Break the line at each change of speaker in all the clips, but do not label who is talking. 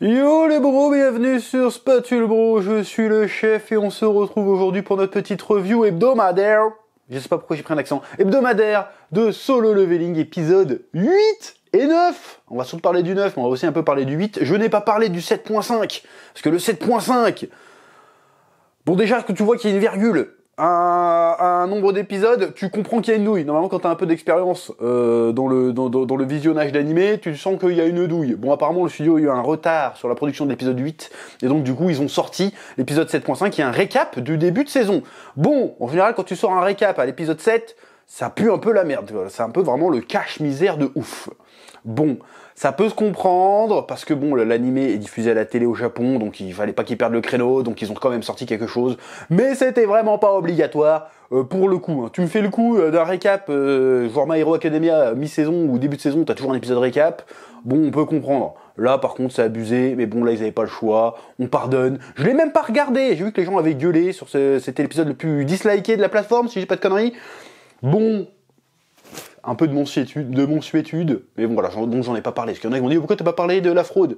Yo les bros, bienvenue sur Spatule Bro, je suis le chef et on se retrouve aujourd'hui pour notre petite review hebdomadaire. Je sais pas pourquoi j'ai pris un accent. Hebdomadaire de Solo Leveling épisode 8 et 9. On va surtout parler du 9, mais on va aussi un peu parler du 8. Je n'ai pas parlé du 7.5 parce que le 7.5 Bon déjà est-ce que tu vois qu'il y a une virgule, un, un nombre d'épisodes, tu comprends qu'il y a une douille. Normalement, quand t'as un peu d'expérience euh, dans, le, dans, dans le visionnage d'animé, tu sens qu'il y a une douille. Bon, apparemment, le studio a eu un retard sur la production de l'épisode 8, et donc du coup, ils ont sorti l'épisode 7.5, qui est un récap du début de saison. Bon, en général, quand tu sors un récap à l'épisode 7, ça pue un peu la merde. C'est un peu vraiment le cache-misère de ouf. Bon, ça peut se comprendre parce que bon, l'animé est diffusé à la télé au Japon, donc il fallait pas qu'ils perdent le créneau, donc ils ont quand même sorti quelque chose. Mais c'était vraiment pas obligatoire euh, pour le coup. Hein. Tu me fais le coup euh, d'un récap, euh, genre My Hero Academia euh, mi-saison ou début de saison, t'as toujours un épisode récap. Bon, on peut comprendre. Là, par contre, c'est abusé, mais bon, là, ils avaient pas le choix. On pardonne. Je l'ai même pas regardé. J'ai vu que les gens avaient gueulé sur ce. C'était l'épisode le plus disliké de la plateforme, si j'ai pas de conneries. Bon, un peu de mansuétude, de mansuétude mais bon, voilà, donc j'en ai pas parlé. Parce qu'il y en a qui m'ont dit Pourquoi t'as pas parlé de la fraude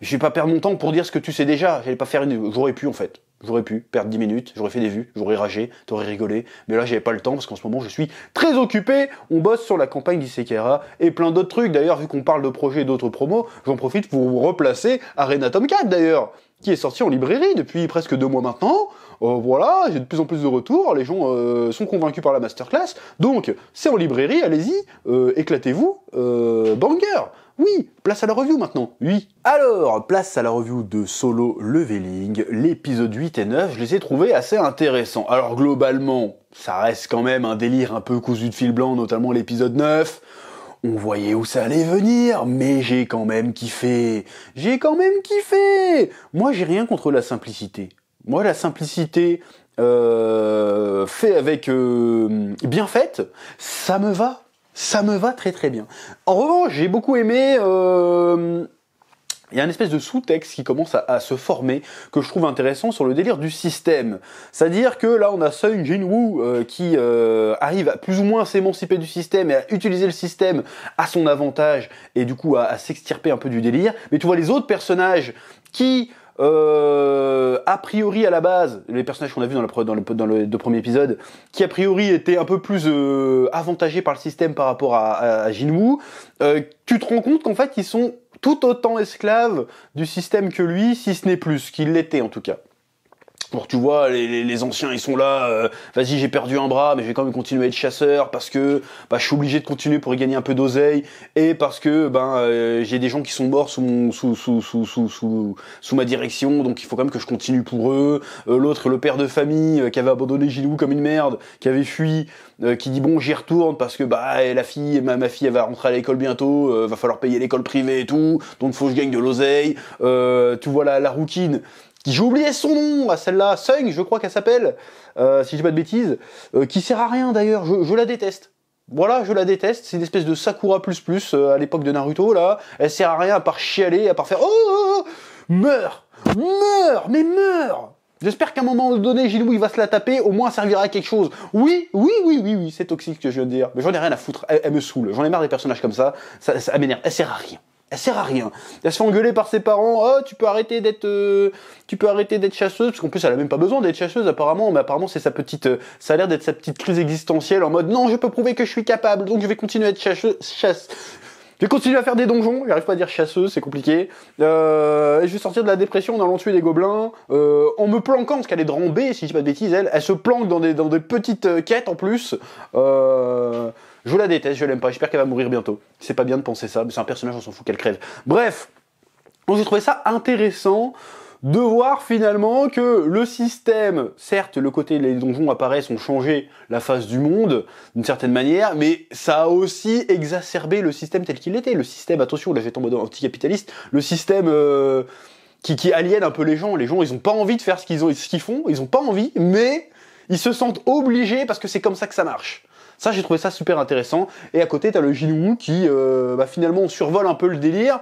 Je vais pas perdre mon temps pour dire ce que tu sais déjà. J'allais pas faire une. J'aurais pu, en fait. J'aurais pu perdre 10 minutes, j'aurais fait des vues, j'aurais ragé, t'aurais rigolé. Mais là, j'avais pas le temps parce qu'en ce moment, je suis très occupé. On bosse sur la campagne d'Isekera et plein d'autres trucs. D'ailleurs, vu qu'on parle de projets et d'autres promos, j'en profite pour vous replacer Arena Tom 4 d'ailleurs qui est sorti en librairie depuis presque deux mois maintenant. Euh, voilà, j'ai de plus en plus de retours, les gens euh, sont convaincus par la masterclass. Donc, c'est en librairie, allez-y, euh, éclatez-vous, banger oui, place à la review maintenant. Oui. Alors, place à la review de Solo Leveling. L'épisode 8 et 9, je les ai trouvés assez intéressants. Alors globalement, ça reste quand même un délire un peu cousu de fil blanc, notamment l'épisode 9. On voyait où ça allait venir, mais j'ai quand même kiffé. J'ai quand même kiffé. Moi, j'ai rien contre la simplicité. Moi, la simplicité euh, fait avec euh, bien faite, ça me va. Ça me va très très bien. En revanche, j'ai beaucoup aimé. Euh, il y a une espèce de sous-texte qui commence à, se former, que je trouve intéressant sur le délire du système. C'est-à-dire que là, on a Sun Jinwoo euh, qui euh, arrive à plus ou moins s'émanciper du système et à utiliser le système à son avantage et du coup à, s'extirper un peu du délire. Mais tu vois les autres personnages qui... Euh, a priori à la base, les personnages qu'on a vus dans, le, dans, le, dans le deux épisode qui a priori étaient un peu plus euh, avantagés par le système par rapport à, à, à euh, tu te rends compte qu'en fait ils sont tout autant esclave du système que lui, si ce n'est plus, qu'il l'était en tout cas pour tu vois les, les, anciens ils sont là euh, vas-y j'ai perdu un bras mais je vais quand même continuer à être chasseur parce que bah, je suis obligé de continuer pour y gagner un peu d'oseille et parce que ben euh, j'ai des gens qui sont morts sous mon sous sous, sous sous sous ma direction donc il faut quand même que je continue pour eux euh, l'autre le père de famille qui avait abandonné Gilou comme une merde qui avait fui qui dit bon j'y retourne parce que bah eh, la fille ma, ma fille elle va rentrer à l'école bientôt va falloir payer l'école privée et tout donc faut que je gagne de l'oseille tu vois la routine j'ai oublié son nom à celle-là, Sung, je crois qu'elle s'appelle, euh, si je pas de bêtises, euh, qui sert à rien d'ailleurs, je, la déteste. Voilà, je la déteste, c'est une espèce de Sakura plus plus euh, à l'époque de Naruto là, elle sert à rien à part chialer, à part faire oh, oh, oh meurs, oh, meurs, mais meurs. J'espère qu'à un moment donné, Gilou, il va se la taper, au moins servira à quelque chose. Oui, oui, oui, oui, oui, c'est toxique que je viens de dire. Mais j'en ai rien à foutre, elle, me saoule. J'en ai marre des personnages comme ça, ça, ça, ça m'énerve, elle sert à rien elle sert à rien. Elle se fait engueuler par ses parents. Oh, tu peux arrêter d'être, euh, tu peux arrêter d'être chasseuse, parce qu'en plus elle a même pas besoin d'être chasseuse apparemment. Mais apparemment c'est sa petite, euh, ça a l'air d'être sa petite crise existentielle en mode non, je peux prouver que je suis capable, donc je vais continuer à être chasseuse, chasse. Je vais continuer à faire des donjons, j'arrive pas à dire chasseuse, c'est compliqué. Euh, je vais sortir de la dépression en allant tuer des gobelins, euh, en me planquant, parce qu'elle est drambée, si je dis pas de bêtises, elle, elle se planque dans des, dans des petites euh, quêtes en plus. Euh, je la déteste, je l'aime pas, j'espère qu'elle va mourir bientôt. C'est pas bien de penser ça, mais c'est un personnage, on s'en fout qu'elle crève. Bref, moi j'ai trouvé ça intéressant de voir finalement que le système, certes, le côté les donjons apparaissent, ont changé la face du monde d'une certaine manière, mais ça a aussi exacerbé le système tel qu'il était. Le système, attention, là j'étais en mode anticapitaliste, le système euh, qui, qui, aliène un peu les gens. Les gens, ils ont pas envie de faire ce qu'ils ont, ce qu'ils font, ils ont pas envie, mais ils se sentent obligés parce que c'est comme ça que ça marche. Ça, j'ai trouvé ça super intéressant. Et à côté, t'as le Jinwoo qui, euh, bah, finalement, survole un peu le délire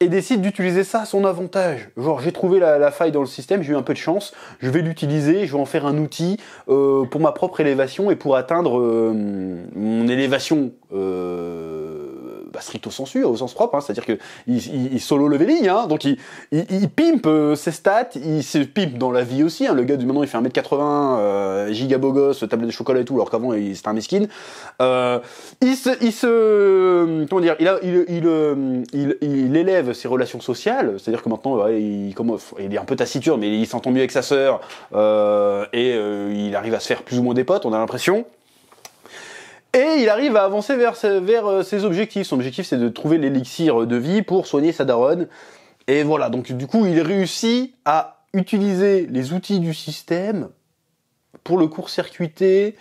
et décide d'utiliser ça à son avantage. Genre, j'ai trouvé la, faille dans le système, j'ai eu un peu de chance, je vais l'utiliser, je vais en faire un outil euh, pour ma propre élévation et pour atteindre euh, mon élévation euh, bah, stricto sensu, au sens propre, hein, c'est-à-dire que il, il, solo leveling, hein, donc il, il pimpe euh, ses stats, il se pimpe dans la vie aussi, hein, le gars du moment il fait 1m80, euh, giga beau gosse, tablette de chocolat et tout, alors qu'avant il c'était un mesquin. Euh, il se, euh, comment dire, il, il, élève ses relations sociales, c'est-à-dire que maintenant il, il est un peu taciturne, mais il s'entend mieux avec sa sœur, et il arrive à se faire plus ou moins des potes, on a l'impression. Et il arrive à avancer vers, vers euh, ses objectifs. Son objectif, c'est de trouver l'élixir de vie pour soigner sa daronne. Et voilà, donc du coup, il réussit à utiliser les outils du système pour le court-circuiter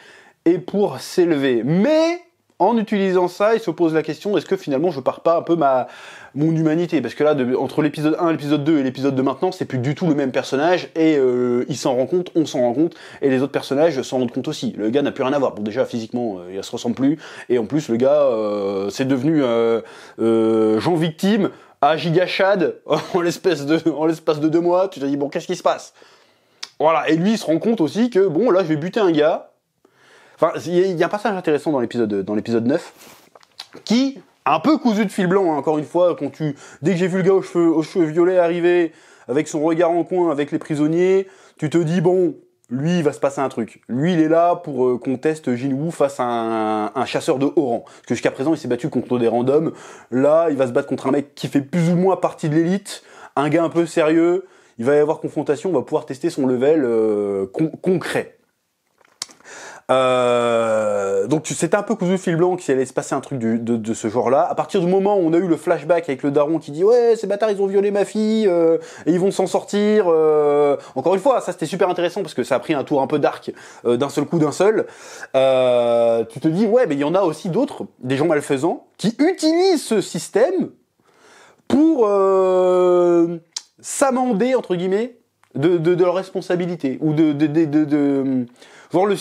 et pour s'élever. Mais en utilisant ça, il se pose la question est-ce que finalement je pars pas un peu ma mon humanité parce que là entre l'épisode 1, l'épisode 2 et l'épisode de maintenant, c'est plus du tout le même personnage et euh, il s'en rend compte, on s'en rend compte et les autres personnages s'en rendent compte aussi. Le gars n'a plus rien à voir. Bon déjà physiquement, il euh, il se ressemble plus et en plus le gars euh, c'est devenu Jean victime à chad en l'espèce de en l'espace de deux mois, tu te dis bon qu'est-ce qui se passe Voilà, et lui il se rend compte aussi que bon là je vais buter un gars Enfin, il y, a un passage intéressant dans l'épisode, dans l'épisode 9 qui, un peu cousu de fil blanc, hein, encore une fois, quand tu, dès que j'ai vu le gars aux cheveux, aux cheveux violets arriver, avec son regard en coin, avec les prisonniers, tu te dis, bon, lui, il va se passer un truc. Lui, il est là pour euh, qu'on teste Jinwoo face à un, chasseur de haut rang. Parce que jusqu'à présent, il s'est battu contre des randoms. Là, il va se battre contre un mec qui fait plus ou moins partie de l'élite, un gars un peu sérieux. Il va y avoir confrontation, on va pouvoir tester son level euh, concret. Euh, donc c'était un peu cousu fil blanc qui allait se passer un truc de, ce genre-là. À partir du moment où on a eu le flashback avec le daron qui dit ouais ces bâtards ils ont violé ma fille euh, et ils vont s'en sortir. Euh, encore une fois ça c'était super intéressant parce que ça a pris un tour un peu dark d'un seul coup d'un seul. tu te dis ouais mais il y en a aussi d'autres des gens malfaisants qui utilisent ce système pour s'amender entre guillemets de, de, de, leur responsabilité ou de, de le,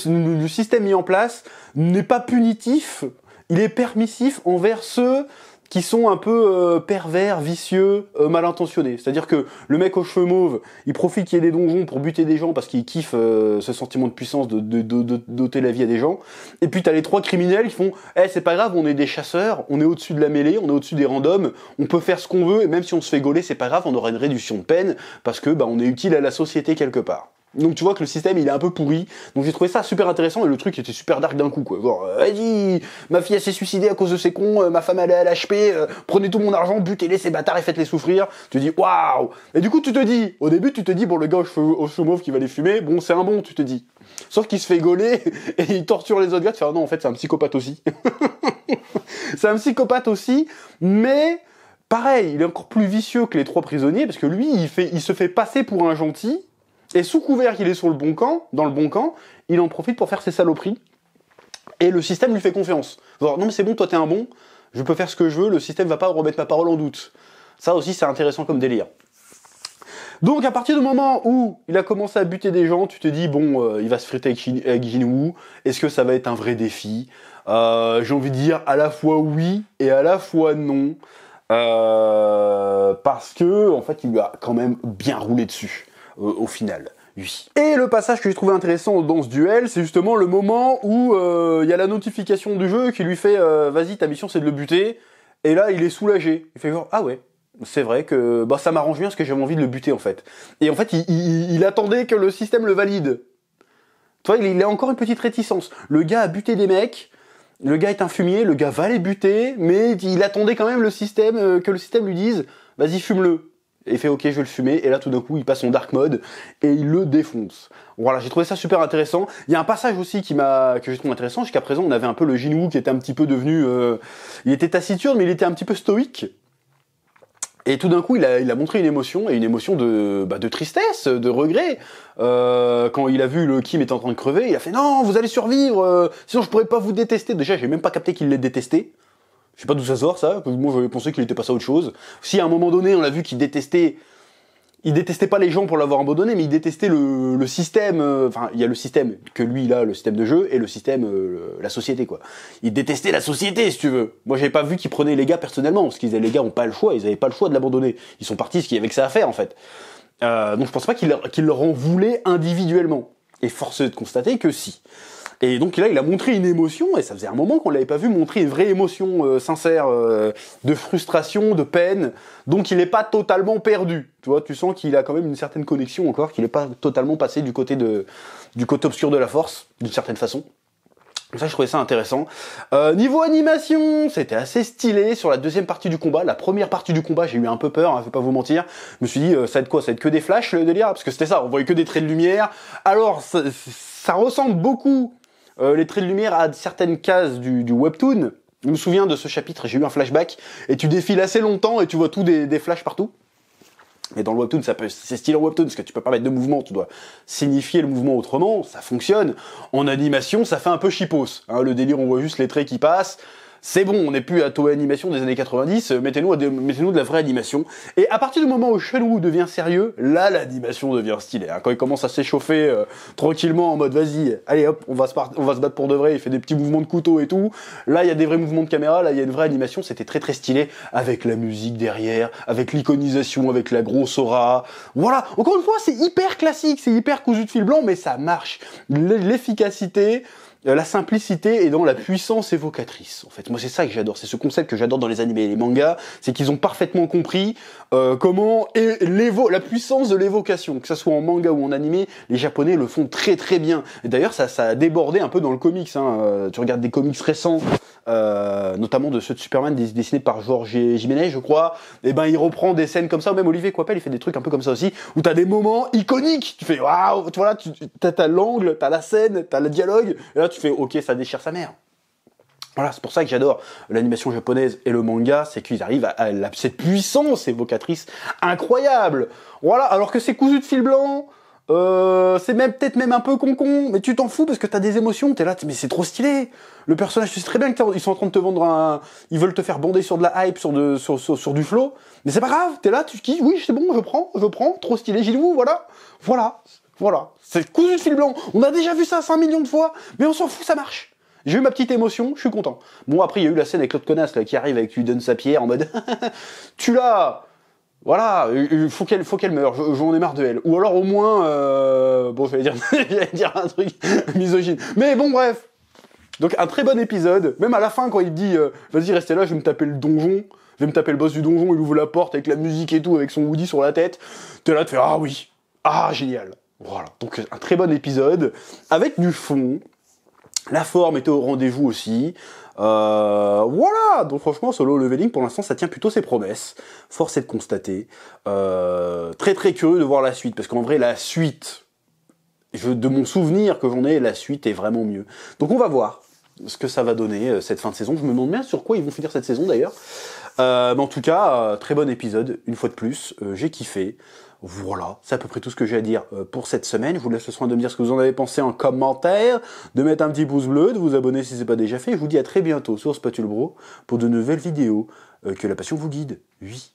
système mis en place n'est pas punitif, il est permissif envers ceux qui sont un peu euh, pervers, vicieux, euh, mal intentionnés. C'est-à-dire que le mec aux cheveux mauves, il profite qu'il y ait des donjons pour buter des gens parce qu'il kiffe euh, ce sentiment de puissance de, de, doter la vie à des gens. Et puis t'as les trois criminels qui font Eh, c'est pas grave, on est des chasseurs, on est au-dessus de la mêlée, on est au-dessus des randoms, on peut faire ce qu'on veut, et même si on se fait gauler, c'est pas grave, on aura une réduction de peine parce que bah, on est utile à la société quelque part. Donc tu vois que le système il est un peu pourri. Donc j'ai trouvé ça super intéressant et le truc était super dark d'un coup quoi. Genre euh, vas-y, ma fille elle s'est suicidée à cause de ses cons, euh, ma femme elle est à l'HP, euh, prenez tout mon argent, butez-les ces bâtards et faites-les souffrir. Tu dis waouh. Et du coup tu te dis, au début tu te dis bon le gars aux cheveux, aux qui va les fumer, bon c'est un bon tu te dis. Sauf qu'il se fait gauler et il torture les autres gars. Tu fais ah non en fait c'est un psychopathe aussi. c'est un psychopathe aussi, mais pareil il est encore plus vicieux que les trois prisonniers parce que lui il fait, il se fait passer pour un gentil et sous couvert qu'il est sur le bon camp, dans le bon camp, il en profite pour faire ses saloperies. Et le système lui fait confiance. non mais c'est bon, toi t'es un bon, je peux faire ce que je veux, le système va pas remettre ma parole en doute. Ça aussi c'est intéressant comme délire. Donc à partir du moment où il a commencé à buter des gens, tu te dis bon, euh, il va se friter avec Jinwu. est-ce que ça va être un vrai défi euh, J'ai envie de dire à la fois oui et à la fois non, euh, parce que en fait il lui a quand même bien roulé dessus. Euh, au final. Oui. Et le passage que j'ai trouvé intéressant dans ce duel, c'est justement le moment où euh, il y a la notification du jeu qui lui fait euh, vas-y ta mission c'est de le buter et là il est soulagé. Il fait genre ah ouais. C'est vrai que bah ça m'arrange bien parce que j'avais envie de le buter en fait. Et en fait il, attendait que le système le valide. Tu vois il, a encore une petite réticence. Le gars a buté des mecs, le gars est un fumier, le gars va les buter, mais il attendait quand même le système que le système lui dise vas-y fume-le et fait ok je vais le fumer et là tout d'un coup il passe en dark mode et il le défonce. Voilà j'ai trouvé ça super intéressant. Il y a un passage aussi qui m'a que j'ai trouvé intéressant jusqu'à présent on avait un peu le Jinwoo qui était un petit peu devenu euh, il était taciturne mais il était un petit peu stoïque et tout d'un coup, il a, il a montré une émotion, et une émotion de, bah, de tristesse, de regret. Euh, quand il a vu le Kim est en train de crever, il a fait « Non, vous allez survivre, euh, sinon je pourrais pas vous détester !» Déjà, j'ai même pas capté qu'il l'ait détesté. Je sais pas d'où ça sort ça, moi j'avais pensé qu'il était passé à autre chose. Si à un moment donné on l'a vu qu'il détestait il détestait pas les gens pour l'avoir abandonné, mais il détestait le, système. Euh, enfin, il y a le système que lui il a, le système de jeu, et le système, euh, la société quoi. Il détestait la société, si tu veux. Moi, j'avais pas vu qu'il prenait les gars personnellement, parce qu'ils les gars ont pas le choix, ils avaient pas le choix de l'abandonner. Ils sont partis, ce qui avait que ça à faire en fait. Euh, donc, je pense pas qu'il leur en voulait individuellement. Et force est de constater que si. Et donc là, il a montré une émotion, et ça faisait un moment qu'on l'avait pas vu montrer une vraie émotion euh, sincère euh, de frustration, de peine. Donc il n'est pas totalement perdu. Tu vois, tu sens qu'il a quand même une certaine connexion encore, qu'il n'est pas totalement passé du côté de du côté obscur de la force, d'une certaine façon. Ça, je trouvais ça intéressant. Euh, niveau animation, c'était assez stylé sur la deuxième partie du combat. La première partie du combat, j'ai eu un peu peur, hein, je vais pas vous mentir. Je me suis dit, ça va être quoi Ça va être que des flashs, le délire Parce que c'était ça, on voyait que des traits de lumière. Alors, ça ressemble beaucoup euh, les traits de lumière à certaines cases du, webtoon. Je me souviens de ce chapitre, j'ai eu un flashback, et tu défiles assez longtemps et tu vois tout des, flashs partout. Mais dans le webtoon, ça peut, c'est style en webtoon parce que tu peux pas mettre de mouvement, tu dois signifier le mouvement autrement, ça fonctionne. En animation, ça fait un peu chipos. Hein, le délire, on voit juste les traits qui passent c'est bon, on n'est plus à Toei Animation des années 90, euh, mettez-nous de, la vraie animation. Et à partir du moment où Shenmue devient sérieux, là l'animation devient stylée. Hein. Quand il commence à s'échauffer euh, tranquillement en mode vas-y, allez hop, on va, on va se battre pour de vrai, il fait des petits mouvements de couteau et tout. Là il y a des vrais mouvements de caméra, là il y a une vraie animation, c'était très très stylé, avec la musique derrière, avec l'iconisation, avec la grosse aura. Voilà, encore une fois c'est hyper classique, c'est hyper cousu de fil blanc, mais ça marche. L'efficacité... Euh, la simplicité et dans la puissance évocatrice. En fait, moi c'est ça que j'adore, c'est ce concept que j'adore dans les animés et les mangas, c'est qu'ils ont parfaitement compris euh, comment et la puissance de l'évocation, que ça soit en manga ou en animé, les japonais le font très très bien. D'ailleurs, ça, ça a débordé un peu dans le comics. Hein. Euh, tu regardes des comics récents, euh, notamment de ceux de Superman dessinés par Georges Jiménez, je crois. Et eh ben, il reprend des scènes comme ça. Même Olivier Coipel, il fait des trucs un peu comme ça aussi, où t'as des moments iconiques. Tu fais waouh, vois tu, t'as, l'angle, t'as la scène, t'as le dialogue, et tu fais ok, ça déchire sa mère. Voilà, c'est pour ça que j'adore l'animation japonaise et le manga, c'est qu'ils arrivent à, à, cette puissance évocatrice incroyable. Voilà, alors que c'est cousu de fil blanc, euh, c'est même peut-être même un peu concon, mais tu t'en fous parce que t'as des émotions, t'es là, mais c'est trop stylé. Le personnage, tu sais très bien qu'ils sont en train de te vendre un, ils veulent te faire bonder sur de la hype, sur de, sur, sur, du flow, mais c'est pas grave, t'es là, tu te dis oui, c'est bon, je prends, je prends, trop stylé, vous voilà, voilà. Voilà, c'est cousu de fil blanc. On a déjà vu ça 5 millions de fois, mais on s'en fout, ça marche. J'ai eu ma petite émotion, je suis content. Bon, après, il y a eu la scène avec Claude Connasse qui arrive avec lui donne sa pierre en mode Tu l'as Voilà, il faut qu'elle faut meure, j'en ai marre de elle. Ou alors au moins, euh, bon, j'allais dire, dire un truc misogyne. Mais bon, bref. Donc, un très bon épisode. Même à la fin, quand il dit euh, Vas-y, restez là, je vais me taper le donjon. Je vais me taper le boss du donjon, il ouvre la porte avec la musique et tout, avec son Woody sur la tête. T'es là, tu fais Ah oui, ah génial. Voilà, donc un très bon épisode avec du fond. La forme était au rendez-vous aussi. Euh, voilà, donc franchement, solo leveling, pour l'instant, ça tient plutôt ses promesses. Force est de constater. Euh, très très curieux de voir la suite, parce qu'en vrai, la suite, de mon souvenir que j'en ai, la suite est vraiment mieux. Donc on va voir ce que ça va donner euh, cette fin de saison. Je me demande bien sur quoi ils vont finir cette saison d'ailleurs. mais en tout cas, très bon épisode, une fois de plus. J'ai kiffé. Voilà, c'est à peu près tout ce que j'ai à dire euh, pour cette semaine. Je vous laisse le soin de me dire ce que vous en avez pensé en commentaire, de mettre un petit pouce bleu, de vous abonner si ce n'est pas déjà fait. je vous dis à très bientôt sur Spatule Bro pour de nouvelles vidéos. Euh, que la passion vous guide. Oui.